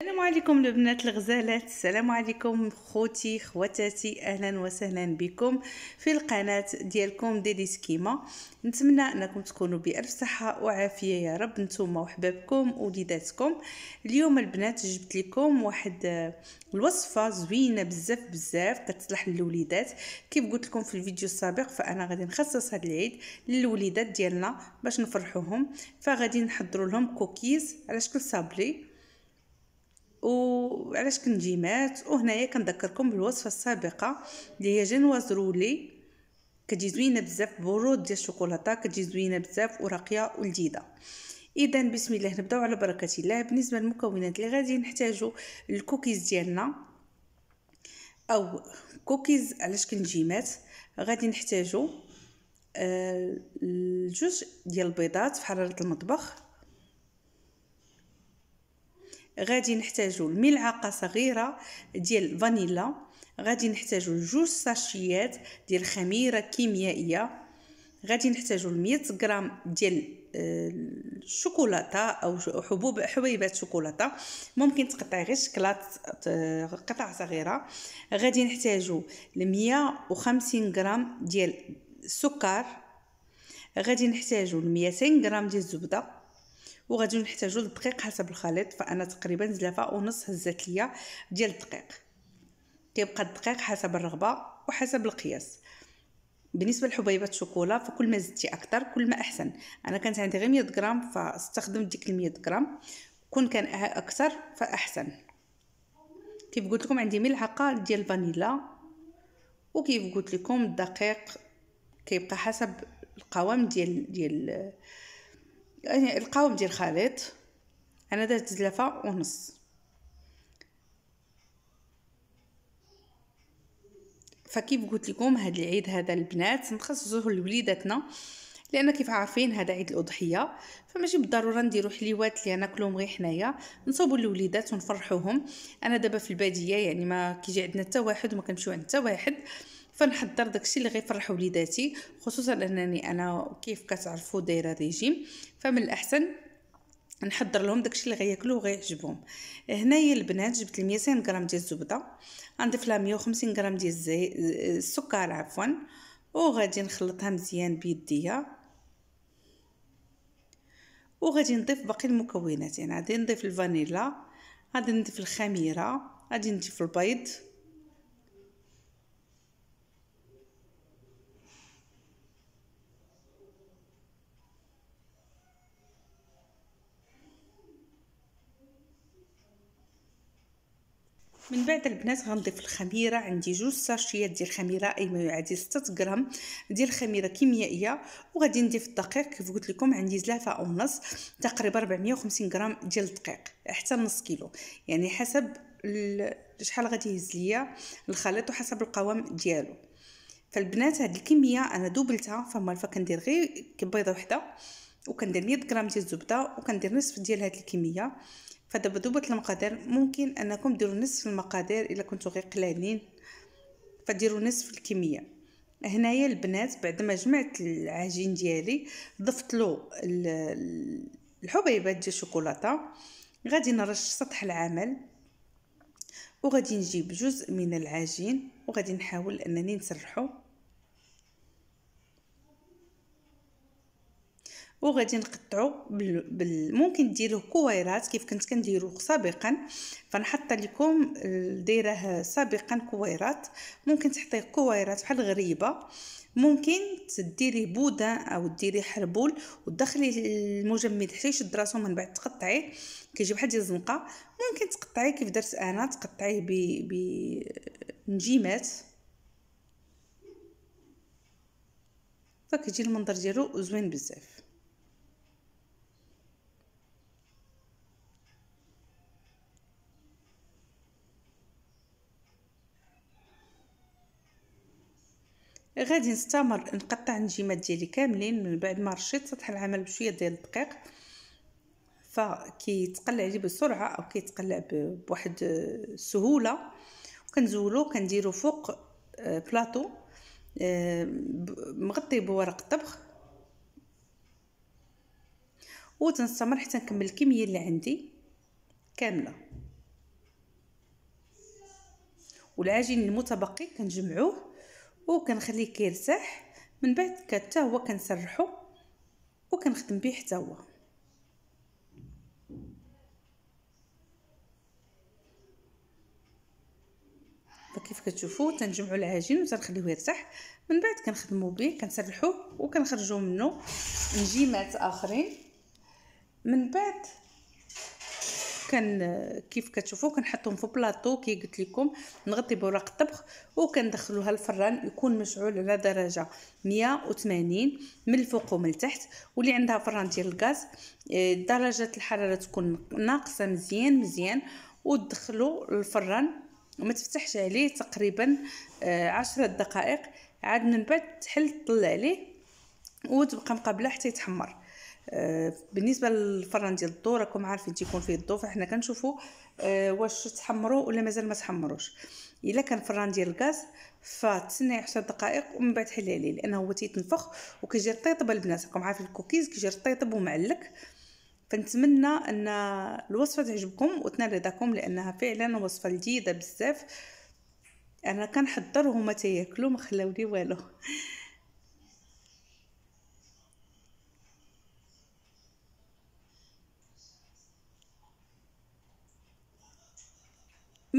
السلام عليكم البنات الغزالات السلام عليكم خوتي خواتاتي اهلا وسهلا بكم في القناه ديالكم ديلي سكيما نتمنى انكم تكونوا بالف صحه وعافيه يا رب نتوما وحبابكم وليداتكم اليوم البنات جبت لكم واحد آه، الوصفه زوينه بزاف بزاف كتصلح للوليدات كيف قلت لكم في الفيديو السابق فانا غادي نخصص هذا العيد للوليدات ديالنا باش نفرحوهم فغادي نحضر لهم كوكيز على شكل صابلي وعلاش كنجيمات وهنايا كنذكركم بالوصفه السابقه اللي هي جينواز رولي كتجي زوينه بزاف برود ديال الشوكولاته كتجي زوينه بزاف وراقيه ولذيذه اذا بسم الله نبداو على بركه الله بالنسبه للمكونات اللي غادي نحتاجو الكوكيز ديالنا او كوكيز على شكل جيمات غادي نحتاجو آه ديال البيضات في حراره المطبخ غادي نحتاجو ملعقه صغيره ديال الفانيلا غادي نحتاجو جوج ساشيات ديال خميره كيميائيه غادي نحتاجو 100 غرام ديال الشوكولاته آه، او حبوب حبيبات شوكولاته ممكن تقطعي غير شكلاط آه، قطع صغيره غادي نحتاجو 150 غرام ديال السكر غادي نحتاجو 200 غرام ديال الزبده وغادي نحتاجو الدقيق حسب الخليط فانا تقريبا زلافه ونص هزات ليا ديال الدقيق كيبقى الدقيق حسب الرغبه وحسب القياس بالنسبه لحبيبات الشوكولا فكل ما زدتي اكثر كل ما احسن انا كانت عندي غير 100 غرام فاستخدمت ديك 100 غرام كون كان اكثر فاحسن كيف قلت لكم عندي ملعقه ديال الفانيلا وكيف قلت لكم الدقيق كيبقى حسب القوام ديال ديال يعني القوام ديال الخليط انا درت زلافه ونص فكيف قلت لكم هاد العيد هذا البنات نخصصوه لوليداتنا لان كيف عارفين هذا عيد الاضحيه فماشي بالضروره نديرو حليوات اللي ناكلهم غير حنايا نصوبوا للوليدات ونفرحوهم انا دابا في الباديه يعني ما كيجي عندنا حتى واحد وما كنمشيو عند حتى واحد فنحضر داكشي اللي غيفرح وليداتي خصوصا انني انا كيف كتعرفوا دايره ريجيم فمن الاحسن نحضر لهم داكشي اللي غياكلوه وغيعجبهم هنايا البنات جبت 200 غرام ديال الزبده غنضيف لها 150 غرام ديال السكر عفوا وغادي نخلطها مزيان بيديا وغادي نضيف باقي المكونات يعني غادي نضيف الفانيلا غادي نضيف الخميره غادي نضيف البيض من بعد البنات غنضيف الخميره عندي جوج ساشيات ديال الخميره اي ما يعادل 6 غرام ديال الخميره كيميائيه وغادي نضيف الدقيق كيف قلت لكم عندي زلافه ونص تقريبا 450 غرام ديال الدقيق حتى نص كيلو يعني حسب شحال غادي يهز ليا الخليط وحسب القوام ديالو فالبنات هاد الكميه انا دوبلتها فما الفا كندير غير بيضه وحده وكندير 100 غرام ديال الزبده وكندير نصف ديال هاد الكميه فذبذوبة المقادير ممكن أنكم ديروا نصف المقادير إلا كنتو غير قلالين فديروا نصف الكمية هنايا البنات بعد ما جمعت العجين ديالي ضفت له الحبيبات ديال الشوكولاته غادي نرش سطح العمل وغادي نجيب جزء من العجين وغادي نحاول انني نسرحه وغادي نقطعو بال... ممكن ديروه كويرات كيف كنت كنديرو سابقا فنحط لكم دايره سابقا كويرات ممكن تحطيه كويرات بحال غريبه ممكن تديري بودا او ديري حربول وتدخلي المجمد حتى يشد راسو من بعد تقطعيه كيجي بحال ديال الزنقه ممكن تقطعيه كيف درت انا تقطعيه ب بنجيمات فكيجي المنظر ديالو زوين بزاف غادي نستمر نقطع النجيمات ديالي كاملين من بعد ما رشيت سطح العمل بشويه ديال الدقيق فكيتقلع لي بسرعه او كيتقلع بواحد السهوله وكنزولو كنديرو فوق آه، بلاطو آه، مغطي بورق الطبخ وتنستمر حتى نكمل الكميه اللي عندي كامله والعجين المتبقي كنجمعوه وكنخليه كيرتاح من بعد حتى هو كنسرحو وكنخدم به حتى هو فكيف كتشوفوا تنجمعوا العجين وتنخليوه يرتاح من بعد كنخدموا به كنسرحوه وكنخرجوا منه نجيمات اخرين من بعد كان كيف كتشوفوا كنحطهم في بلاطو كي قلت لكم نغطي بوراق الطبخ وكندخلوها الفران يكون مشعول على درجه 180 من الفوق ومن التحت واللي عندها فران ديال الغاز آه، درجه الحراره تكون ناقصه مزيان مزيان وتدخلوا الفران وما تفتحش عليه تقريبا آه، عشرة دقائق عاد من بعد تحل تطلع عليه وتبقى مقابله حتى يتحمر آه، بالنسبه للفران ديال الضو راكم عارفين تيكون فيه الضو فاحنا كنشوفوا آه، واش تحمروا ولا مازال ما تحمروش الا كان فران ديال الغاز فتسنى 10 دقائق ومن بعد حلي عليه لانه هو تيتنفخ وكيجي رطيطب البنات راكم عارفين الكوكيز كيجي رطيطب ومعلك فنتمنى ان الوصفه تعجبكم وتنال رضاكم لانها فعلا وصفه لذيذه بزاف انا كنحضر وهما تياكلوا ما خلاو لي والو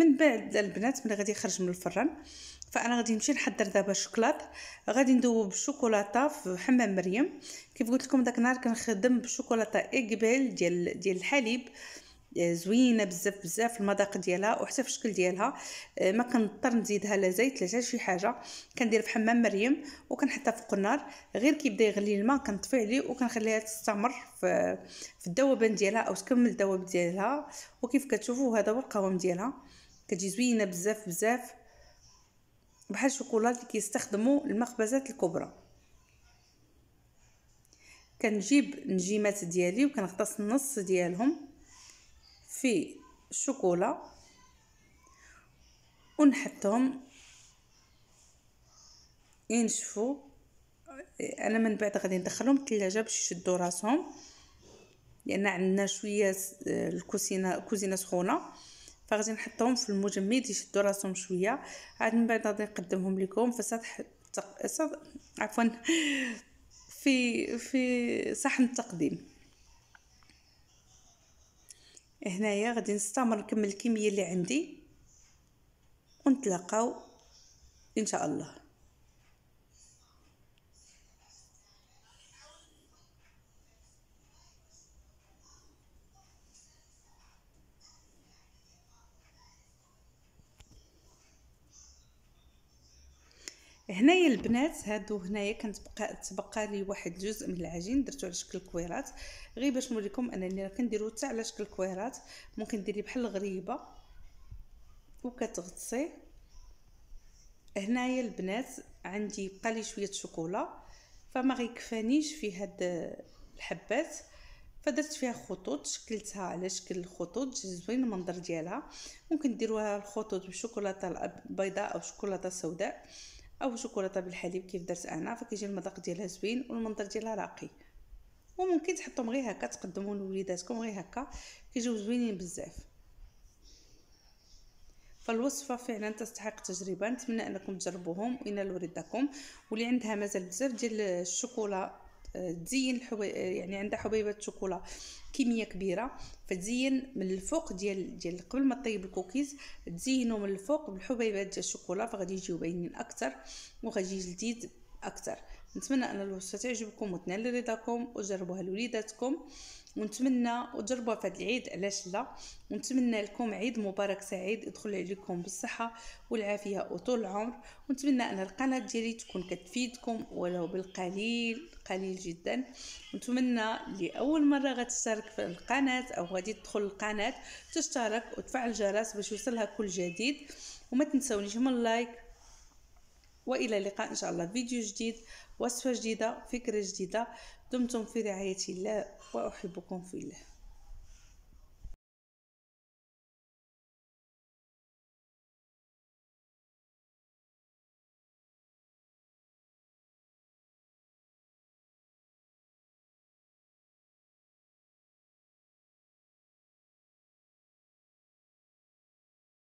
من بعد البنات ملي غادي يخرج من الفرن فانا غادي نمشي نحضر دابا الشوكولات غادي ندوب الشوكولاته في حمام مريم كيف قلت لكم داك النهار كنخدم بشوكولاته اكبال ديال ديال الحليب آه، زوينه بزاف بزاف المذاق ديالها وحتى في الشكل ديالها آه، ما كنضطر نزيدها لا زيت لا شي حاجه كندير في حمام مريم وكنحطها فوق النار غير كيبدا يغلي الماء كنطفي عليه وكنخليها تستمر في في الذوبان ديالها او تكمل الذوب ديالها وكيف كتشوفوا هذا هو القوام ديالها كتجي زوينه بزاف بزاف بحال الشوكولا اللي كيستخدموا المخبزات الكبرى كنجيب نجيمات ديالي وكنغطس النص ديالهم في الشوكولا ونحطهم ينشفوا انا من بعد غادي ندخلهم الثلاجه باش يشدوا راسهم لان عندنا شويه آه، الكوزينه كوزينه سخونه فغادي نحطهم في المجمد يشدوا راسهم شويه عاد من بعد غادي نقدمهم لكم في سطح تق... سطح... عفوا في في صحن التقديم هنايا غادي نستمر نكمل الكميه اللي عندي ونتلاقاو ان شاء الله هنايا البنات هادو هنايا بقى تبقى لي واحد الجزء من العجين درتو على شكل كويرات غير باش نوريكم انني راه كنديرو حتى على شكل كويرات ممكن ديري بحال الغريبه وكتغطسي هنايا البنات عندي بقى لي شويه شوكولا فما غيكفانيش في هاد الحبات فدرت فيها خطوط شكلتها على شكل الخطوط زوين المنظر ديالها ممكن ديروها الخطوط بشوكولاته بيضاء او شوكولاته سوداء او شوكولاته بالحليب كيف درت انا فكيجي المذاق ديالها زوين والمنظر ديالها راقي وممكن تحطهم غير هكا تقدمهم لوليداتكم غير هكا كيجيو زوينين بزاف فالوصفه فعلا تستحق تجربه نتمنى انكم تجربوهم وينالوا رضاكم واللي عندها مازال بزاف ديال الشوكولا تزين الحبي... يعني عندها حبيبات شوكولا كميه كبيره فتزين من الفوق ديال ديال قبل ما طيب الكوكيز تزينو من الفوق بالحبيبات ديال الشوكولا فغادي يجيو باينين اكثر وغادي يجي لذيذ اكثر نتمنى ان الوصفه تعجبكم وتنال رضاكم وجربوها لوليداتكم ونتمنى وتجربوها في هذا العيد علاش لا ونتمنى لكم عيد مبارك سعيد يدخل عليكم بالصحه والعافيه وطول العمر ونتمنى ان القناه ديالي تكون كتفيدكم ولو بالقليل قليل جدا ونتمنى لاول مره غتشترك في القناه او غادي تدخل القناه تشترك وتفعل الجرس باش يوصلها كل جديد وما تنسونيش من اللايك والى اللقاء ان شاء الله فيديو جديد وصفه جديده فكره جديده دمتم في رعايه الله واحبكم في الله